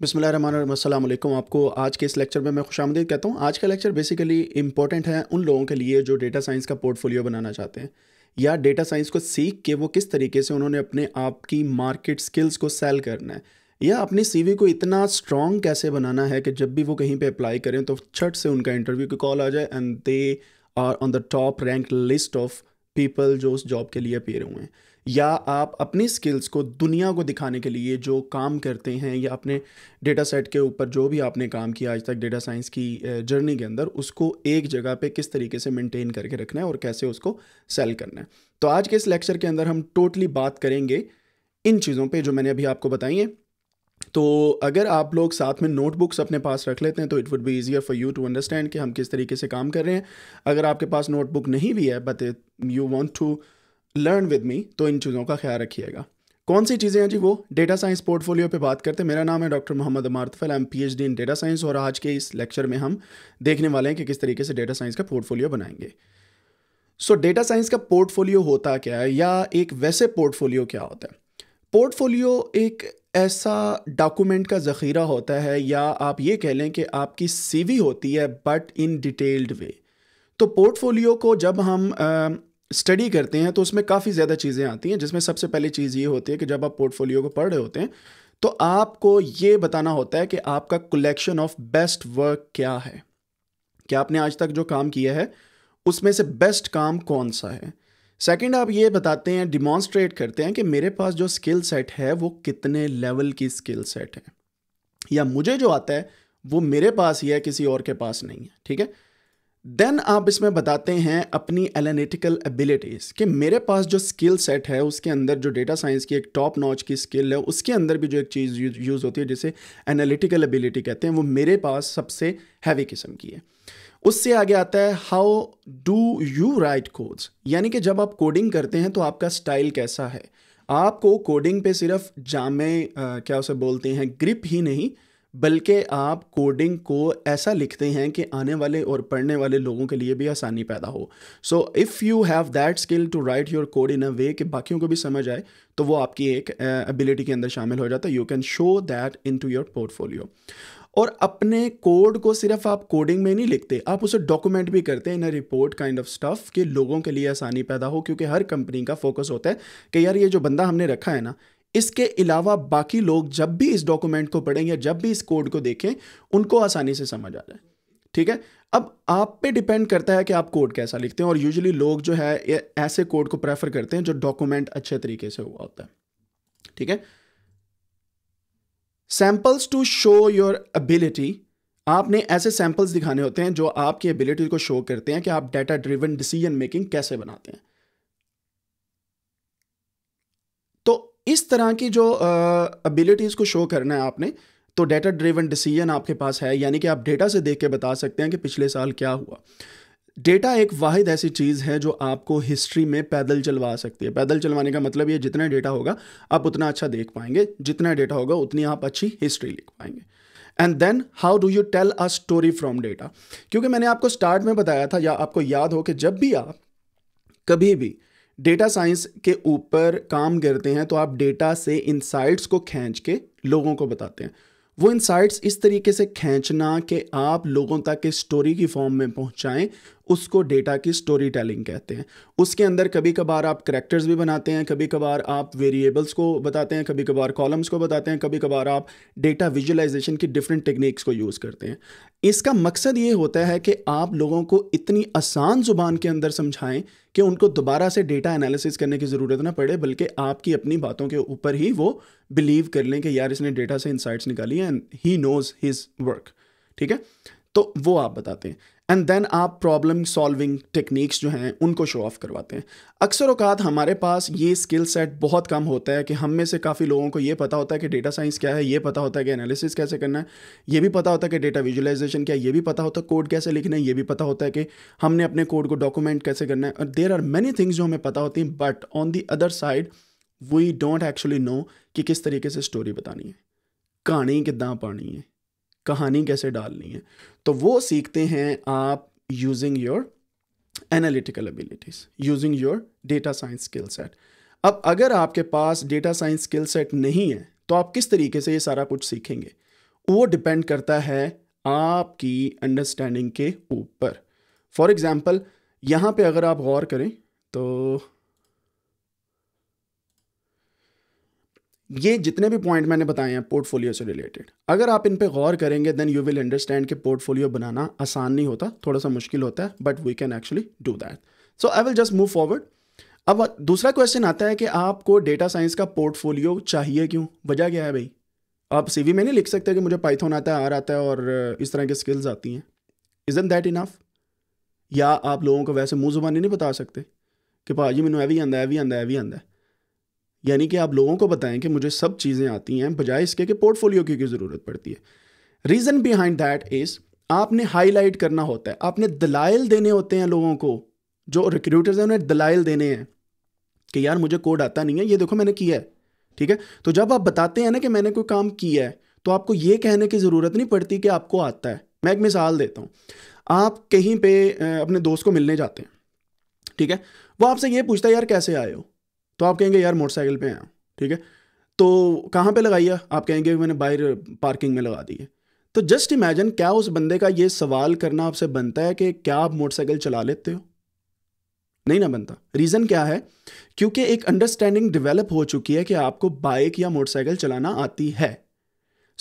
बिसमीम आपको आज के इस लेक्चर में मैं खुश कहता हूँ आज का लेक्चर बेसिकली इंपॉर्टेंट है उन लोगों के लिए जो डेटा साइंस का पोर्टफोलियो बनाना चाहते हैं या डेटा साइंस को सीख के वो किस तरीके से उन्होंने अपने आप की मार्केट स्किल्स को सेल करना है या अपनी सीवी को इतना स्ट्रॉन्ग कैसे बनाना है कि जब भी वो कहीं पे अप्लाई करें तो छट से उनका इंटरव्यू की कॉल आ जाए and they are on the top rank list of people जो उस जॉब के लिए पेर हुए हैं या आप अपनी स्किल्स को दुनिया को दिखाने के लिए जो काम करते हैं या अपने डेटा सेट के ऊपर जो भी आपने काम किया आज तक डेटा साइंस की जर्नी के अंदर उसको एक जगह पे किस तरीके से मेंटेन करके रखना है और कैसे उसको सेल करना है तो आज के इस लेक्चर के अंदर हम टोटली बात करेंगे इन चीज़ों पर जो मैंने अभी आपको बताई हैं तो अगर आप लोग साथ में नोटबुक्स अपने पास रख लेते हैं तो it would be easier for you to understand कि हम किस तरीके से काम कर रहे हैं अगर आपके पास नोटबुक नहीं भी है but you want to learn with me तो इन चीज़ों का ख्याल रखिएगा कौन सी चीज़ें हैं जी वो डेटा साइंस पोर्टफोलियो पे बात करते हैं मेरा नाम है डॉक्टर मोहम्मद अमारतफल M P H D in data science और आज के इस लेक्चर में हम देखने वाले हैं कि किस तरीके से डेटा साइंस का पोर्टफोलियो बनाएंगे सो डेटा साइंस का पोर्टफोलियो होता क्या है या एक वैसे पोर्टफोलियो क्या होता है पोर्टफोलियो एक ऐसा डॉक्यूमेंट का ज़ख़ीरा होता है या आप ये कह लें कि आपकी वी होती है बट इन डिटेल्ड वे तो पोर्टफोलियो को जब हम स्टडी करते हैं तो उसमें काफ़ी ज़्यादा चीज़ें आती हैं जिसमें सबसे पहली चीज़ ये होती है कि जब आप पोर्टफोलियो को पढ़ रहे होते हैं तो आपको ये बताना होता है कि आपका कलेक्शन ऑफ बेस्ट वर्क क्या है क्या आपने आज तक जो काम किया है उसमें से बेस्ट काम कौन सा है सेकंड आप ये बताते हैं डिमॉन्स्ट्रेट करते हैं कि मेरे पास जो स्किल सेट है वो कितने लेवल की स्किल सेट है या मुझे जो आता है वो मेरे पास ही है किसी और के पास नहीं है ठीक है देन आप इसमें बताते हैं अपनी एनालिटिकल एबिलिटीज़ कि मेरे पास जो स्किल सेट है उसके अंदर जो डेटा साइंस की एक टॉप नॉच की स्किल है उसके अंदर भी जो एक चीज़ यूज़ होती है जिसे एनालिटिकल एबिलिटी कहते हैं वो मेरे पास सबसे हैवी किस्म की है उससे आगे आता है how do you write codes यानी कि जब आप कोडिंग करते हैं तो आपका स्टाइल कैसा है आपको कोडिंग पे सिर्फ जामे आ, क्या उसे बोलते हैं ग्रिप ही नहीं बल्कि आप कोडिंग को ऐसा लिखते हैं कि आने वाले और पढ़ने वाले लोगों के लिए भी आसानी पैदा हो so if you have that skill to write your code in a way कि बाकियों को भी समझ आए तो वो आपकी एक एबिलिटी uh, के अंदर शामिल हो जाता है you can show that into your portfolio और अपने कोड को सिर्फ आप कोडिंग में नहीं लिखते आप उसे डॉक्यूमेंट भी करते हैं in report kind of stuff कि लोगों के लिए आसानी पैदा हो क्योंकि हर कंपनी का फोकस होता है कि यार ये जो बंदा हमने रखा है ना इसके अलावा बाकी लोग जब भी इस डॉक्यूमेंट को पढ़ें या जब भी इस कोड को देखें उनको आसानी से समझ आ जाए ठीक है अब आप पे डिपेंड करता है कि आप कोड कैसा लिखते हैं और यूजुअली लोग जो है ऐसे कोड को प्रेफर करते हैं जो डॉक्यूमेंट अच्छे तरीके से हुआ होता है ठीक है samples to show your ability आपने ऐसे सैंपल्स दिखाने होते हैं जो आपकी एबिलिटी को शो करते हैं कि आप डाटा ड्रिवन डिसीजन मेकिंग कैसे बनाते हैं इस तरह की जो एबिलिटीज़ को शो करना है आपने तो डेटा ड्रिवन डिसीजन आपके पास है यानी कि आप डेटा से देख के बता सकते हैं कि पिछले साल क्या हुआ डेटा एक वाहिद ऐसी चीज़ है जो आपको हिस्ट्री में पैदल चलवा सकती है पैदल चलवाने का मतलब ये जितना डेटा होगा आप उतना अच्छा देख पाएंगे जितना डेटा होगा उतनी आप अच्छी हिस्ट्री लिख पाएंगे and then how do you tell a story from data क्योंकि मैंने आपको स्टार्ट में बताया था या आपको याद हो कि जब भी आप कभी भी डेटा साइंस के ऊपर काम करते हैं तो आप डेटा से इंसाइट्स को खींच के लोगों को बताते हैं वो इंसाइट्स इस तरीके से खींचना कि आप लोगों तक इस स्टोरी की फॉर्म में पहुंचाएं उसको डेटा की स्टोरी टेलिंग कहते हैं उसके अंदर कभी कभार आप करेक्टर्स भी बनाते हैं कभी कभार आप वेरिएबल्स को बताते हैं कभी कभार कॉलम्स को बताते हैं कभी कभार आप डेटा विजुअलाइजेशन की डिफरेंट टेक्निक्स को यूज़ करते हैं इसका मकसद ये होता है कि आप लोगों को इतनी आसान ज़ुबान के अंदर समझाएं कि उनको दोबारा से डेटा एनालिसिस करने की ज़रूरत ना पड़े बल्कि आपकी अपनी बातों के ऊपर ही वो बिलीव कर लें कि यार इसने डेटा से इंसाइट्स निकाली and he knows his work ठीक है तो वो आप बताते हैं एंड देन आप प्रॉब्लम सॉल्विंग टेक्निक्स जो हैं उनको शो ऑफ करवाते हैं अक्सर अवकात हमारे पास ये स्किल सेट बहुत कम होता है कि हम में से काफ़ी लोगों को ये पता होता है कि डेटा साइंस क्या है ये पता होता है कि एनालिसिस कैसे करना है ये भी पता होता है कि डेटा विजुलाइजेशन क्या है ये भी पता होता है कोड कैसे लिखना है ये भी पता होता है कि हमने अपने कोड को डॉक्यूमेंट कैसे करना है और देर आर मैनी थिंग्स जो हमें पता होती हैं but on the other side we don't actually know कि किस तरीके से स्टोरी बतानी है कहानी कितना पढ़नी है कहानी कैसे डालनी है तो वो सीखते हैं आप using your analytical abilities using your data science skill set अब अगर आपके पास डेटा साइंस स्किल सेट नहीं है तो आप किस तरीके से ये सारा कुछ सीखेंगे वो डिपेंड करता है आपकी अंडरस्टैंडिंग के ऊपर फॉर एग्ज़ाम्पल यहाँ पे अगर आप गौर करें तो ये जितने भी पॉइंट मैंने बताए हैं पोर्टफोलियो से रिलेटेड अगर आप इन पे गौर करेंगे देन यू विल अंडरस्टैंड कि पोर्टफोलियो बनाना आसान नहीं होता थोड़ा सा मुश्किल होता है but we can actually do that so I will just move forward अब दूसरा क्वेश्चन आता है कि आपको डेटा साइंस का पोर्टफोलियो चाहिए क्यों वजह क्या है भाई आप सी में नहीं लिख सकते कि मुझे पाइथन आता है आर आता है और इस तरह की स्किल्स आती हैं इज दैट इनफ या आप लोगों को वैसे मुँह जुबानी नहीं बता सकते कि भाजी मैंने भी आंदा है भी आंदा है भी आंदा है यानी कि आप लोगों को बताएं कि मुझे सब चीज़ें आती हैं बजाय इसके कि पोर्टफोलियो की ज़रूरत पड़ती है रीज़न बिहाइंड दैट इज़ आपने हाईलाइट करना होता है आपने दलाइल देने होते हैं लोगों को जो रिक्रूटर्स हैं उन्हें दलाइल देने हैं कि यार मुझे कोड आता नहीं है ये देखो मैंने किया है ठीक है तो जब आप बताते हैं ना कि मैंने कोई काम किया है तो आपको ये कहने की ज़रूरत नहीं पड़ती कि आपको आता है मैं एक मिसाल देता हूँ आप कहीं पे अपने दोस्त को मिलने जाते हैं ठीक है वो आपसे ये पूछता है यार कैसे आए हो तो आप कहेंगे यार मोटरसाइकिल पे हैं ठीक है तो कहाँ पे लगाई है आप कहेंगे मैंने बाहर पार्किंग में लगा दी है तो जस्ट इमेजिन क्या उस बंदे का ये सवाल करना आपसे बनता है कि क्या आप मोटरसाइकिल चला लेते हो नहीं ना बनता रीज़न क्या है क्योंकि एक अंडरस्टैंडिंग डेवलप हो चुकी है कि आपको बाइक या मोटरसाइकिल चलाना आती है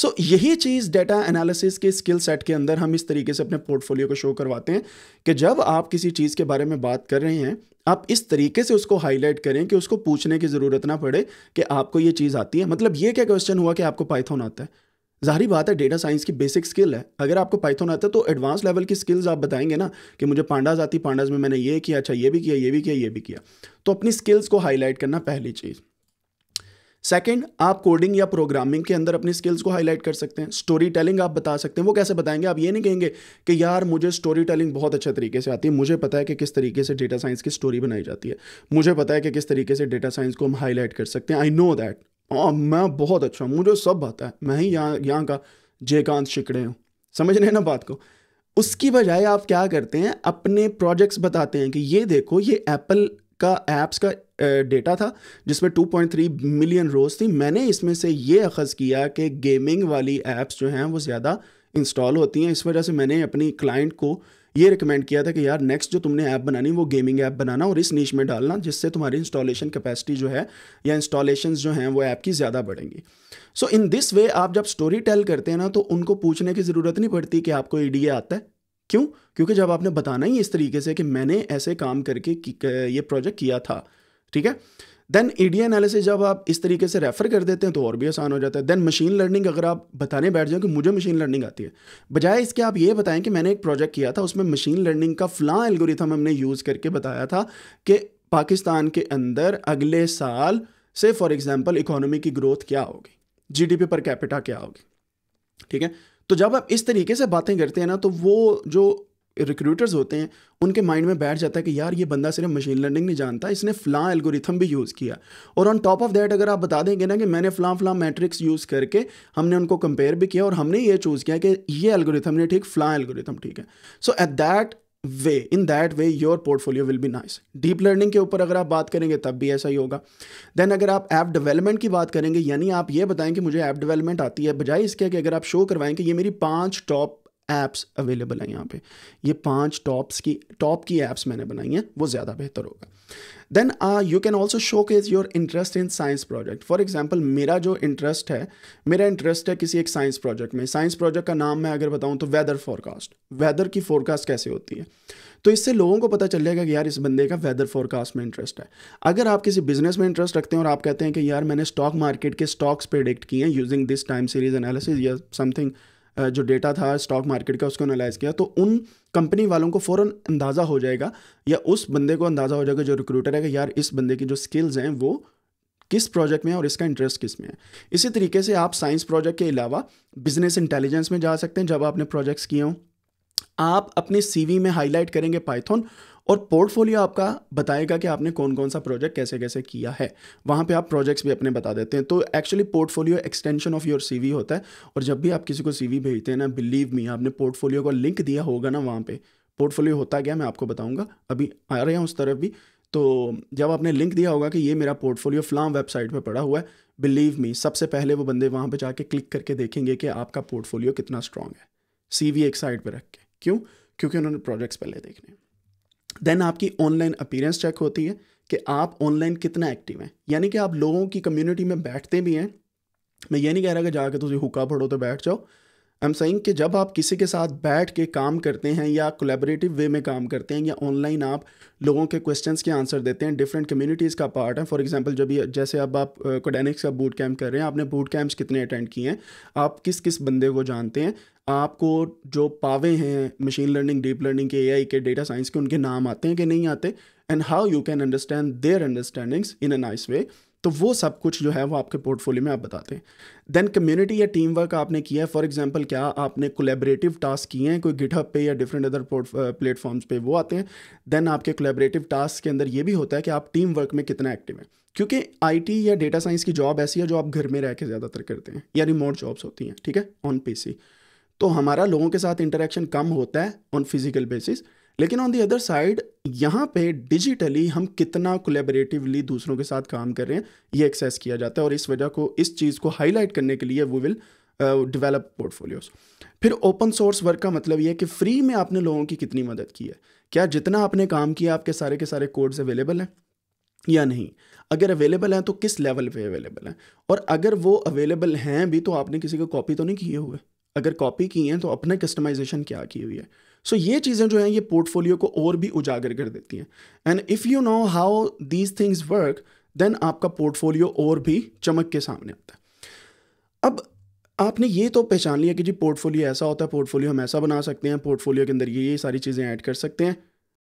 सो so, यही चीज़ डेटा एनालिसिस के स्किल सेट के अंदर हम इस तरीके से अपने पोर्टफोलियो को शो करवाते हैं कि जब आप किसी चीज़ के बारे में बात कर रहे हैं आप इस तरीके से उसको हाईलाइट करें कि उसको पूछने की ज़रूरत ना पड़े कि आपको ये चीज़ आती है मतलब ये क्या क्वेश्चन हुआ कि आपको पाइथन आता है जाहरी बात है डेटा साइंस की बेसिक स्किल है अगर आपको पाइथन आता है तो एडवांस लेवल की स्किल्स आप बताएंगे ना कि मुझे पांडाज आती पांडाज में मैंने ये किया अच्छा ये भी किया ये भी किया ये भी किया तो अपनी स्किल्स को हाईलाइट करना पहली चीज़ सेकेंड आप कोडिंग या प्रोग्रामिंग के अंदर अपनी स्किल्स को हाईलाइट कर सकते हैं स्टोरी टेलिंग आप बता सकते हैं वो कैसे बताएंगे आप ये नहीं कहेंगे कि यार मुझे स्टोरी टेलिंग बहुत अच्छे तरीके से आती है मुझे पता है कि किस तरीके से डेटा साइंस की स्टोरी बनाई जाती है मुझे पता है कि किस तरीके से डेटा साइंस को हम हाईलाइट कर सकते हैं आई नो दैट और मैं बहुत अच्छा हूँ मुझे सब आता है मैं ही यहाँ यहाँ का जयकांत शिकड़े हूँ समझ रहे ना बात को उसकी बजाय आप क्या करते हैं अपने प्रोजेक्ट्स बताते हैं कि ये देखो ये एप्पल का एप्स का डेटा था जिसमें 2.3 मिलियन रोज़ थी मैंने इसमें से ये अखज़ किया कि गेमिंग वाली ऐप्स जो हैं वो ज़्यादा इंस्टॉल होती हैं इस वजह से मैंने अपनी क्लाइंट को ये रिकमेंड किया था कि यार नेक्स्ट जो तुमने ऐप बनानी वो गेमिंग ऐप बनाना और इस नीच में डालना जिससे तुम्हारी इंस्टॉलेशन कैपेसिटी जो है या इंस्टॉलेशन जो हैं वो ऐप की ज़्यादा बढ़ेंगी सो इन दिस वे आप जब स्टोरी टेल करते हैं ना तो उनको पूछने की ज़रूरत नहीं पड़ती कि आपको ईडीए आता है क्यों क्योंकि जब आपने बताना ही इस तरीके से कि मैंने ऐसे काम करके ये प्रोजेक्ट किया था ठीक है देन ए डी एनालिसिस जब आप इस तरीके से रेफर कर देते हैं तो और भी आसान हो जाता है देन मशीन लर्निंग अगर आप बताने बैठ जाओ कि मुझे मशीन लर्निंग आती है बजाय इसके आप ये बताएं कि मैंने एक प्रोजेक्ट किया था उसमें मशीन लर्निंग का फ्लां एल्गोरिथम हमने यूज़ करके बताया था कि पाकिस्तान के अंदर अगले साल से फॉर एग्ज़ाम्पल इकोनॉमी की ग्रोथ क्या होगी जी पर कैपिटा क्या होगी ठीक है तो जब आप इस तरीके से बातें करते हैं ना तो वो जो रिक्रूटर्स होते हैं उनके माइंड में बैठ जाता है कि यार ये बंदा सिर्फ मशीन लर्निंग नहीं जानता इसने फ्लां एल्गोरिथम भी यूज़ किया और ऑन टॉप ऑफ दैट अगर आप बता देंगे ना कि मैंने फ्लां फ़्लां मैट्रिक्स यूज़ करके हमने उनको कंपेयर भी किया और हमने ये चूज़ किया कि ये एल्गोरिथम ने ठीक फ्लां एल्गोरिथम ठीक है so at that way in that way your portfolio will be nice deep learning के ऊपर अगर आप बात करेंगे तब भी ऐसा ही होगा देन अगर आप ऐप डेवलपमेंट की बात करेंगे यानी आप ये बताएं कि मुझे ऐप डेवलपमेंट आती है बजाय इसके कि अगर आप शो करवाएं कि ये मेरी पांच टॉप ऐप्स अवेलेबल हैं यहाँ पे ये पांच टॉप्स की टॉप की ऐप्स मैंने बनाई हैं वो ज़्यादा बेहतर होगा then you can also showcase your interest in science project for example मेरा जो इंटरेस्ट है मेरा इंटरेस्ट है किसी एक साइंस प्रोजेक्ट में साइंस प्रोजेक्ट का नाम मैं अगर बताऊँ तो वेदर फॉरकास्ट वेदर की फोरकास्ट कैसे होती है तो इससे लोगों को पता चलेगा कि यार इस बंदे का वेदर फोरकास्ट में इंटरेस्ट है अगर आप किसी बिजनेस में इंटरेस्ट रखते हैं और आप कहते हैं कि यार मैंने स्टॉक मार्केट के स्टॉक्स प्रेडिक्ट किए हैं using this time series analysis या समथिंग जो डेटा था स्टॉक मार्केट का उसको एनालाइज़ किया तो उन कंपनी वालों को फ़ौरन अंदाज़ा हो जाएगा या उस बंदे को अंदाज़ा हो जाएगा जो रिक्रूटर है कि यार इस बंदे की जो स्किल्स हैं वो किस प्रोजेक्ट में है और इसका इंटरेस्ट किस में है इसी तरीके से आप साइंस प्रोजेक्ट के अलावा बिजनेस इंटेलिजेंस में जा सकते हैं जब आपने प्रोजेक्ट्स किए हों आप अपने सीवी में हाईलाइट करेंगे पाइथन और पोर्टफोलियो आपका बताएगा कि आपने कौन कौन सा प्रोजेक्ट कैसे कैसे किया है वहाँ पे आप प्रोजेक्ट्स भी अपने बता देते हैं तो actually portfolio extension of your CV होता है और जब भी आप किसी को सीवी भेजते हैं ना बिलीव मी आपने पोर्टफोलियो का लिंक दिया होगा ना वहाँ पर पोर्टफोलियो होता क्या मैं आपको बताऊँगा अभी आ रहे हैं उस तरफ भी तो जब आपने लिंक दिया होगा कि ये मेरा पोर्टफोलियो फ्लाम वेबसाइट पर पड़ा हुआ है बिलीव मी सबसे पहले वो बंदे वहाँ पर जाके क्लिक करके देखेंगे कि आपका पोर्टफोलियो कितना स्ट्रांग है सी एक साइड पर रख के क्यों क्योंकि उन्होंने प्रोजेक्ट्स पहले देखने हैं देन आपकी ऑनलाइन अपीरेंस चेक होती है कि आप ऑनलाइन कितना एक्टिव हैं यानी कि आप लोगों की कम्युनिटी में बैठते भी हैं मैं ये नहीं कह रहा कि जाके तुम हुक्का पढ़ो तो बैठ जाओ आई एम सेइंग कि जब आप किसी के साथ बैठ के काम करते हैं या कोलेबरेटिव वे में काम करते हैं या ऑनलाइन आप लोगों के क्वेश्चंस के आंसर देते हैं डिफरेंट कम्युनिटीज़ का पार्ट है फॉर एग्जांपल जब भी जैसे अब आप कोडेनिक्स का बूट कैम्प कर रहे हैं आपने बूट कैंप्स कितने अटेंड किए हैं आप किस किस बंदे को जानते हैं आपको जो पावे हैं मशीन लर्निंग डीप लर्निंग के ए के डेटा साइंस के उनके नाम आते हैं कि नहीं आते and how you can understand their understandings in a nice way तो वो सब कुछ जो है वो आपके पोर्टफोलियो में आप बताते हैं देन कम्युनिटी या टीम वर्क आपने किया है फॉर एग्जांपल क्या आपने कोलेबरेटिव टास्क किए हैं कोई गिटहब पे या डिफरेंट अदर प्लेटफॉर्म्स पे वो आते हैं देन आपके कोलेबरेटिव टास्क के अंदर ये भी होता है कि आप टीम वर्क में कितना एक्टिव हैं क्योंकि आई या डेटा साइंस की जॉब ऐसी है जो आप घर में रह के ज़्यादातर करते हैं या रिमोट जॉब्स होती हैं ठीक है ऑन पी तो हमारा लोगों के साथ इंटरेक्शन कम होता है ऑन फिजिकल बेसिस लेकिन ऑन दी अदर साइड यहाँ पे डिजिटली हम कितना कोलेबरेटिवली दूसरों के साथ काम कर रहे हैं ये एक्सेस किया जाता है और इस वजह को इस चीज़ को हाईलाइट करने के लिए वो विल डेवलप पोर्टफोलियोज फिर ओपन सोर्स वर्क का मतलब ये है कि फ्री में आपने लोगों की कितनी मदद की है क्या जितना आपने काम किया आपके सारे के सारे कोड्स अवेलेबल हैं या नहीं अगर अवेलेबल हैं तो किस लेवल पे अवेलेबल हैं और अगर वो अवेलेबल हैं भी तो आपने किसी को कॉपी तो नहीं किए हुए अगर कॉपी की हैं तो अपने कस्टमाइजेशन क्या की हुई है सो so, ये चीज़ें जो हैं ये पोर्टफोलियो को और भी उजागर कर देती हैं and if you know how these things work then आपका पोर्टफोलियो और भी चमक के सामने आता है अब आपने ये तो पहचान लिया कि जी पोर्टफोलियो ऐसा होता है पोर्टफोलियो हम ऐसा बना सकते हैं पोर्टफोलियो के अंदर ये ये सारी चीज़ें ऐड कर सकते हैं